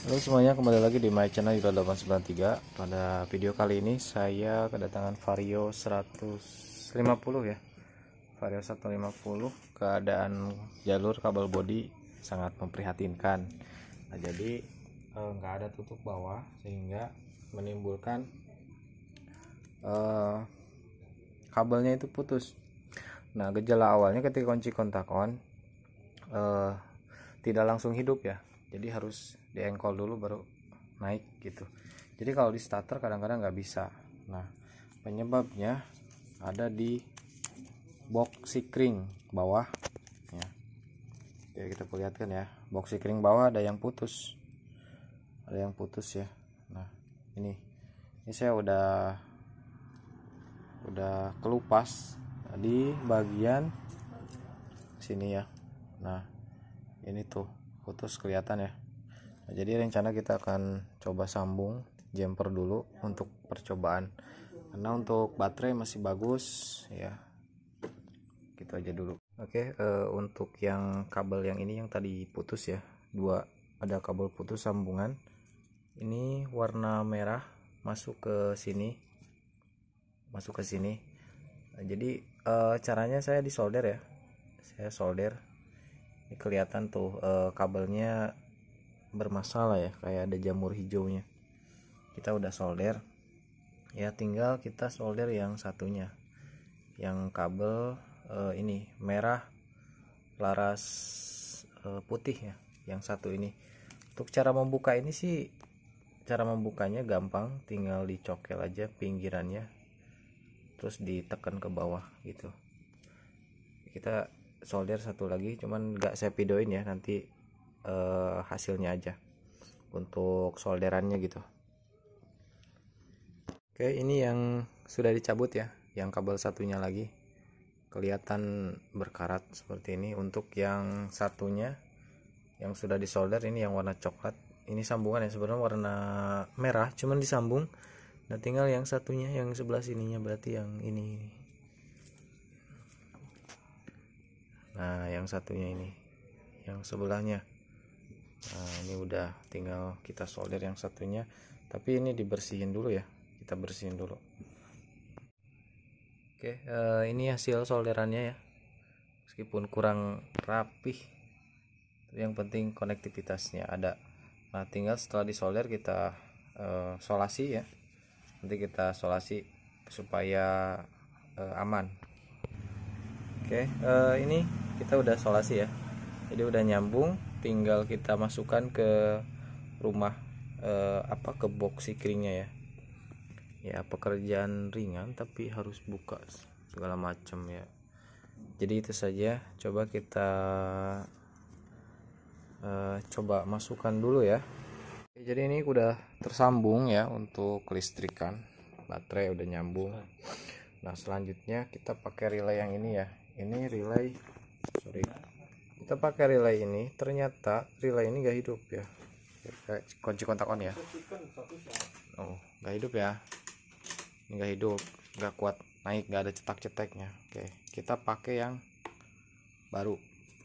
Halo semuanya, kembali lagi di my channel Yuda 893 Pada video kali ini saya kedatangan Vario 150 ya Vario 150 Keadaan jalur kabel body sangat memprihatinkan nah, Jadi eh, nggak eh, ada tutup bawah Sehingga menimbulkan eh, Kabelnya itu putus Nah gejala awalnya ketika kunci kontak on eh, Tidak langsung hidup ya jadi harus diengkol dulu baru naik gitu jadi kalau di starter kadang-kadang nggak bisa nah penyebabnya ada di box sikring bawah ya Oke, kita perlihatkan ya box sikring bawah ada yang putus ada yang putus ya nah ini ini saya udah udah kelupas di bagian sini ya nah ini tuh putus kelihatan ya nah, jadi rencana kita akan coba sambung jumper dulu untuk percobaan karena untuk baterai masih bagus ya gitu aja dulu oke okay, uh, eh, untuk yang kabel yang ini yang tadi putus ya dua ada kabel putus sambungan ini warna merah masuk ke sini masuk ke sini nah, jadi uh, caranya saya disolder ya saya solder kelihatan tuh e, kabelnya bermasalah ya kayak ada jamur hijaunya kita udah solder ya tinggal kita solder yang satunya yang kabel e, ini merah laras e, putih ya yang satu ini untuk cara membuka ini sih cara membukanya gampang tinggal dicokel aja pinggirannya terus ditekan ke bawah gitu kita solder satu lagi cuman nggak saya videoin ya nanti uh, hasilnya aja untuk solderannya gitu oke ini yang sudah dicabut ya yang kabel satunya lagi kelihatan berkarat seperti ini untuk yang satunya yang sudah disolder ini yang warna coklat ini sambungan ya sebenarnya warna merah cuman disambung nah tinggal yang satunya yang sebelah sininya berarti yang ini nah yang satunya ini yang sebelahnya nah ini udah tinggal kita solder yang satunya tapi ini dibersihin dulu ya kita bersihin dulu oke eh, ini hasil solderannya ya meskipun kurang rapih yang penting konektivitasnya ada nah tinggal setelah disolder kita eh, solasi ya nanti kita solasi supaya eh, aman Oke, uh, ini kita udah solasi ya. Jadi udah nyambung, tinggal kita masukkan ke rumah uh, apa ke box sikringnya ya. Ya pekerjaan ringan tapi harus buka segala macam ya. Jadi itu saja. Coba kita uh, coba masukkan dulu ya. Oke, jadi ini udah tersambung ya untuk kelistrikan. Baterai udah nyambung. Nah selanjutnya kita pakai relay yang ini ya ini relay sorry kita pakai relay ini ternyata relay ini gak hidup ya kunci kontak on ya oh gak hidup ya ini gak hidup gak kuat naik gak ada cetak-cetaknya oke kita pakai yang baru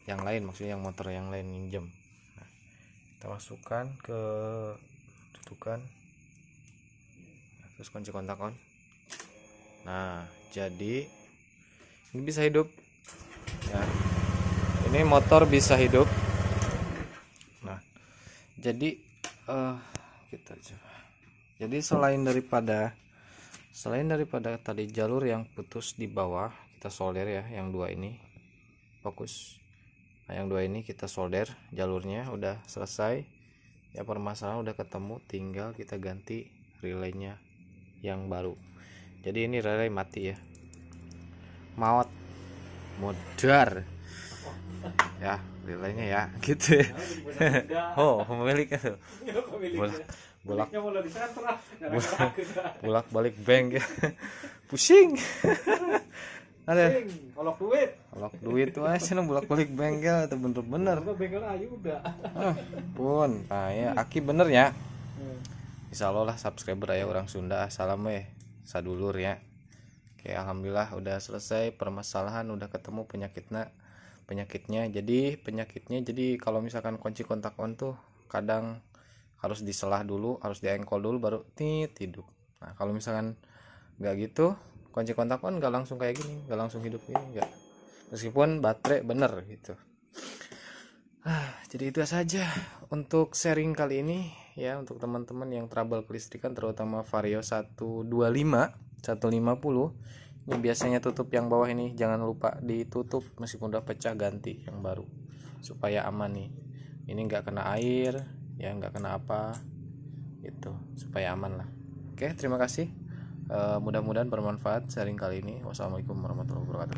yang lain maksudnya yang motor yang lain minjem nah, kita masukkan ke tutukan nah, terus kunci kontak on nah jadi ini bisa hidup ini motor bisa hidup nah jadi uh, kita coba jadi selain daripada selain daripada tadi jalur yang putus di bawah kita solder ya yang dua ini fokus nah, yang dua ini kita solder jalurnya udah selesai ya permasalahan udah ketemu tinggal kita ganti relaynya yang baru jadi ini relay mati ya maut modar ya lilanya ya gitu ya. oh pemilik ya. itu iya, bolak ya. bolak bolak, balik bank ya pusing ada olok duit olok duit tuh aja seneng bolak balik bengkel itu bener bener bengkel aja udah ah, pun nah ya aki bener ya hmm. insyaallah lah subscriber ya orang Sunda salam eh sadulur ya Oke, alhamdulillah udah selesai permasalahan, udah ketemu penyakitnya penyakitnya jadi penyakitnya jadi kalau misalkan kunci kontak on tuh kadang harus diselah dulu harus diengkol dulu baru tit hidup nah kalau misalkan nggak gitu kunci kontak on nggak langsung kayak gini nggak langsung hidup ini enggak meskipun baterai bener gitu ah, jadi itu saja untuk sharing kali ini ya untuk teman-teman yang trouble kelistrikan terutama vario 125 150 yang biasanya tutup yang bawah ini jangan lupa ditutup meskipun udah pecah ganti yang baru supaya aman nih ini nggak kena air ya nggak kena apa itu supaya aman lah oke terima kasih uh, mudah-mudahan bermanfaat sharing kali ini wassalamualaikum warahmatullahi wabarakatuh